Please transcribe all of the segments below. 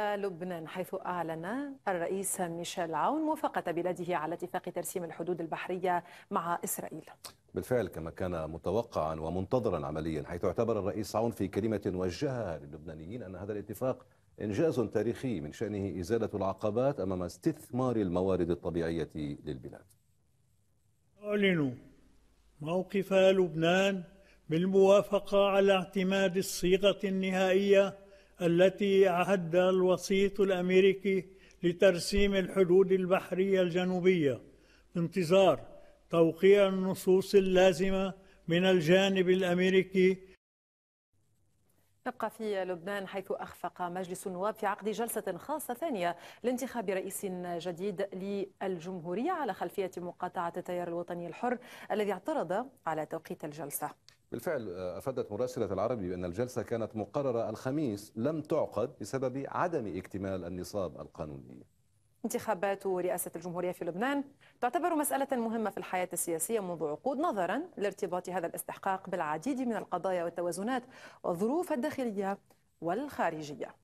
لبنان حيث أعلن الرئيس ميشيل عون موافقة بلاده على اتفاق ترسيم الحدود البحرية مع إسرائيل بالفعل كما كان متوقعا ومنتظرا عمليا حيث اعتبر الرئيس عون في كلمة وجهها للبنانيين أن هذا الاتفاق إنجاز تاريخي من شأنه إزالة العقبات أمام استثمار الموارد الطبيعية للبلاد أعلن موقف لبنان بالموافقة على اعتماد الصيغة النهائية التي أعد الوسيط الأمريكي لترسيم الحدود البحرية الجنوبية بانتظار توقيع النصوص اللازمة من الجانب الأمريكي نبقى في لبنان حيث أخفق مجلس النواب في عقد جلسة خاصة ثانية لانتخاب رئيس جديد للجمهورية على خلفية مقاطعة التيار الوطني الحر الذي اعترض على توقيت الجلسة بالفعل آه، أفادت مراسلة العربي بأن الجلسة كانت مقررة الخميس لم تعقد بسبب عدم اكتمال النصاب القانوني انتخابات رئاسة الجمهورية في لبنان تعتبر مسألة مهمة في الحياة السياسية منذ عقود نظرا لارتباط هذا الاستحقاق بالعديد من القضايا والتوازنات والظروف الداخلية والخارجية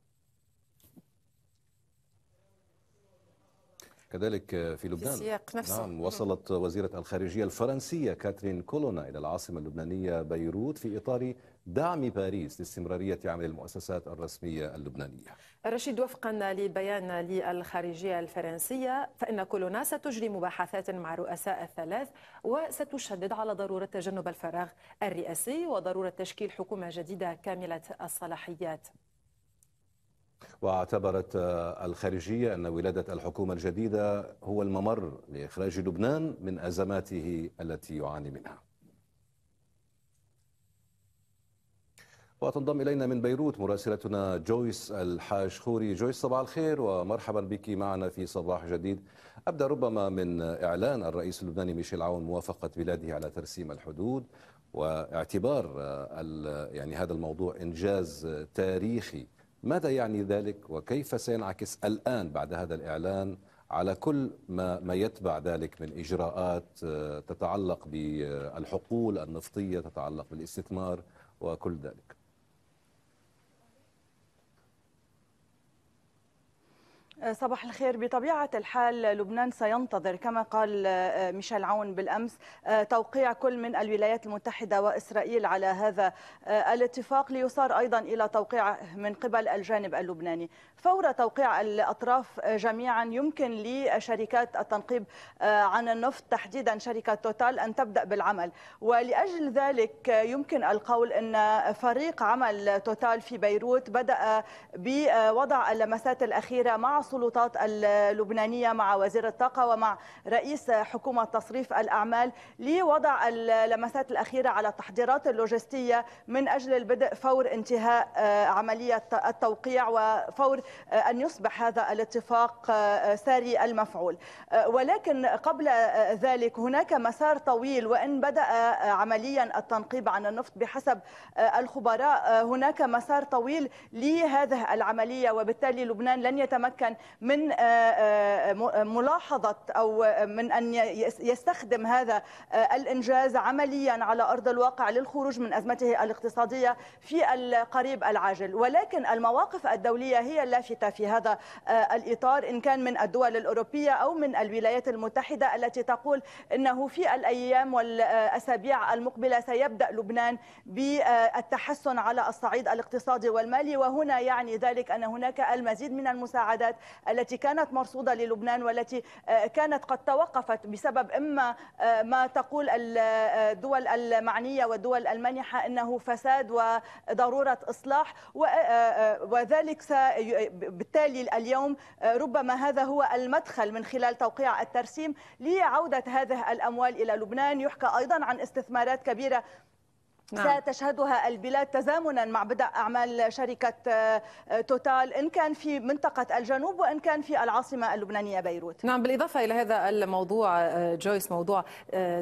كذلك في لبنان في السياق نفسه نعم وصلت وزيرة الخارجية الفرنسية كاترين كولونا إلى العاصمة اللبنانية بيروت في إطار دعم باريس لاستمرارية عمل المؤسسات الرسمية اللبنانية رشيد وفقا لبيان للخارجية الفرنسية فإن كولونا ستجري مباحثات مع رؤساء الثلاث وستشدد على ضرورة تجنب الفراغ الرئاسي وضرورة تشكيل حكومة جديدة كاملة الصلاحيات واعتبرت آه، الخارجية أن ولادة الحكومة الجديدة هو الممر لإخراج لبنان من أزماته التي يعاني منها وتنضم إلينا من بيروت مراسلتنا جويس الحاج خوري جويس صباح الخير ومرحبا بك معنا في صباح جديد أبدأ ربما من إعلان الرئيس اللبناني ميشيل عون موافقة بلاده على ترسيم الحدود واعتبار آه، يعني هذا الموضوع إنجاز تاريخي ماذا يعني ذلك وكيف سينعكس الآن بعد هذا الإعلان على كل ما, ما يتبع ذلك من إجراءات آه، تتعلق بالحقول النفطية تتعلق بالاستثمار وكل ذلك صباح الخير بطبيعة الحال لبنان سينتظر كما قال آه، آه، ميشيل عون بالأمس آه، توقيع كل من الولايات المتحدة وإسرائيل على هذا الاتفاق ليصار أيضا إلى توقيعه من قبل الجانب اللبناني فور توقيع الأطراف جميعا يمكن لشركات التنقيب عن النفط تحديدا شركة توتال أن تبدأ بالعمل ولأجل ذلك يمكن القول أن فريق عمل توتال في بيروت بدأ بوضع اللمسات الأخيرة مع السلطات اللبنانية مع وزير الطاقة ومع رئيس حكومة تصريف الأعمال لوضع اللمسات الأخيرة على التحضيرات اللوجستية من أجل البدء فور انتهاء آه، عملية التوقيع وفور آه، أن يصبح هذا الاتفاق آه، ساري المفعول ولكن قبل ذلك هناك مسار طويل وإن بدأ عمليا التنقيب عن النفط بحسب الخبراء هناك مسار طويل لهذه العملية وبالتالي لبنان لن يتمكن من آه، آه، آه، ملاحظة أو من أن يستخدم هذا الإنجاز عمليا على أرض الواقع للخروج من أزمته الاقتصادية في القريب العاجل ولكن المواقف الدولية هي اللافتة في هذا الإطار إن كان من الدول الأوروبية أو من الولايات المتحدة التي تقول أنه في الأيام والأسابيع المقبلة سيبدأ لبنان بالتحسن على الصعيد الاقتصادي والمالي وهنا يعني ذلك أن هناك المزيد من المساعدات التي كانت مرصودة للبنان والتي آه، كانت قد توقفت بسبب إما آه، ما تقول الدول آه، المعنية والدول المانحة أنه فساد وضرورة إصلاح وذلك بالتالي اليوم ربما هذا هو المدخل من خلال توقيع الترسيم لعودة هذه الأموال إلى لبنان يحكى أيضا عن استثمارات كبيرة نعم. ستشهدها البلاد تزامنا مع بدء أعمال شركة آه، آه، توتال إن كان في منطقة الجنوب وإن كان في العاصمة اللبنانية بيروت نعم بالإضافة إلى هذا الموضوع آه، جويس موضوع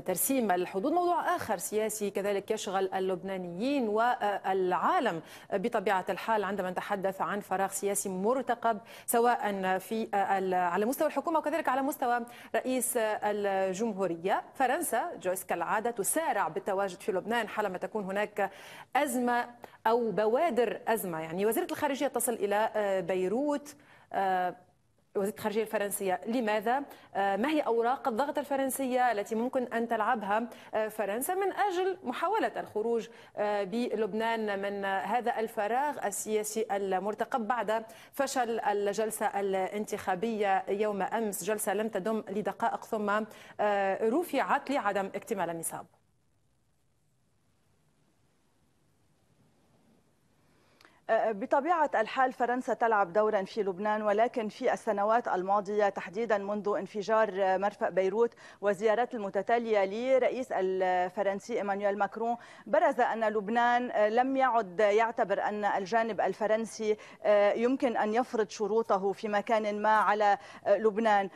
ترسيم الحدود موضوع آخر سياسي كذلك يشغل اللبنانيين والعالم بطبيعة الحال عندما نتحدث عن فراغ سياسي مرتقب سواء في على مستوى الحكومة وكذلك على مستوى رئيس الجمهورية فرنسا جويس كالعادة تسارع بالتواجد في لبنان حالما تكون يكون هناك أزمة أو بوادر أزمة يعني وزيرة الخارجية تصل إلى آه، بيروت آه، وزيره الخارجيه الفرنسيه، لماذا؟ آه، ما هي اوراق الضغط الفرنسيه التي ممكن ان تلعبها فرنسا من اجل محاوله الخروج بلبنان من هذا الفراغ السياسي المرتقب بعد فشل الجلسه الانتخابيه يوم امس، جلسه لم تدم لدقائق ثم رفعت لعدم اكتمال النصاب. بطبيعة الحال فرنسا تلعب دورا في لبنان ولكن في السنوات الماضية تحديدا منذ انفجار مرفأ بيروت وزيارات المتتالية لرئيس الفرنسي إيمانويل ماكرون برز أن لبنان لم يعد يعتبر أن الجانب الفرنسي يمكن أن يفرض شروطه في مكان ما على لبنان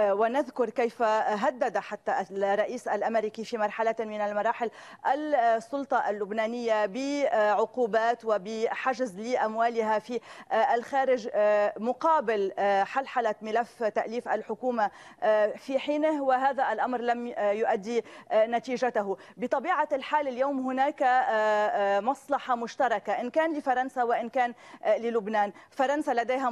ونذكر كيف هدد حتى الرئيس الأمريكي في مرحلة من المراحل السلطة اللبنانية بعقوبات وبحجز لأموالها في آه، الخارج آه، مقابل آه، حلحلة ملف تأليف الحكومة في حينه وهذا الأمر لم يؤدي نتيجته بطبيعة الحال اليوم هناك مصلحة مشتركة إن كان لفرنسا وإن كان للبنان فرنسا لديها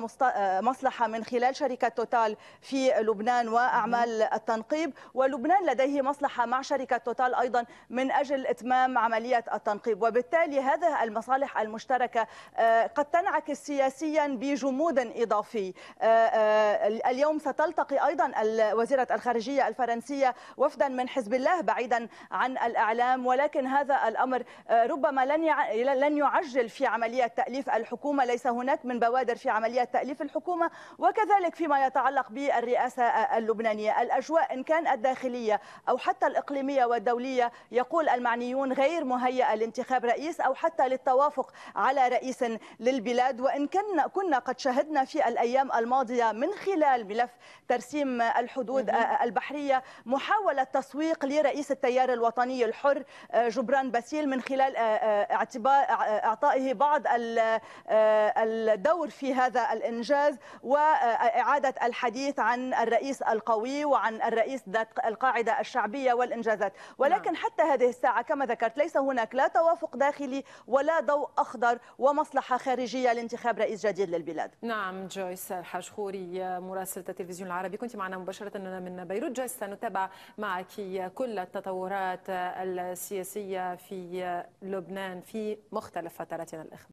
مصلحة من خلال شركة توتال في لبنان وأعمال التنقيب ولبنان لديه مصلحة مع شركة توتال أيضا من أجل إتمام عملية التنقيب وبالتالي هذه المصالح المشتركة آه، قد تنعكس سياسيا بجمود إضافي آه، آه، اليوم ستلتقي أيضا وزيرة الخارجية الفرنسية وفدا من حزب الله بعيدا عن الإعلام ولكن هذا الأمر ربما لن لن يعجل في عملية تأليف الحكومة ليس هناك من بوادر في عملية تأليف الحكومة وكذلك فيما يتعلق بالرئاسة اللبنانية الأجواء إن كان الداخلية أو حتى الإقليمية والدولية يقول المعنيون غير مهيئة لانتخاب رئيس أو حتى للتوافق على رئيس حديث للبلاد وإن كنا كنا قد شهدنا في الأيام الماضية من خلال ملف ترسيم الحدود البحرية محاولة تسويق لرئيس التيار الوطني الحر آه، جبران باسيل من خلال آه، آه، اعتبار إعطائه بعض الدور في هذا الإنجاز وإعادة الحديث عن الرئيس القوي وعن الرئيس ذات القاعدة الشعبية والإنجازات نعم. ولكن حتى هذه الساعة كما ذكرت ليس هناك لا توافق داخلي ولا ضوء أخضر وما مصلحة خارجية لانتخاب رئيس جديد للبلاد نعم جويس الحشخوري مراسلة التلفزيون العربي كنت معنا مباشرة من بيروت جويس سنتابع معك كل التطورات السياسية في لبنان في مختلف فتراتنا الإخبار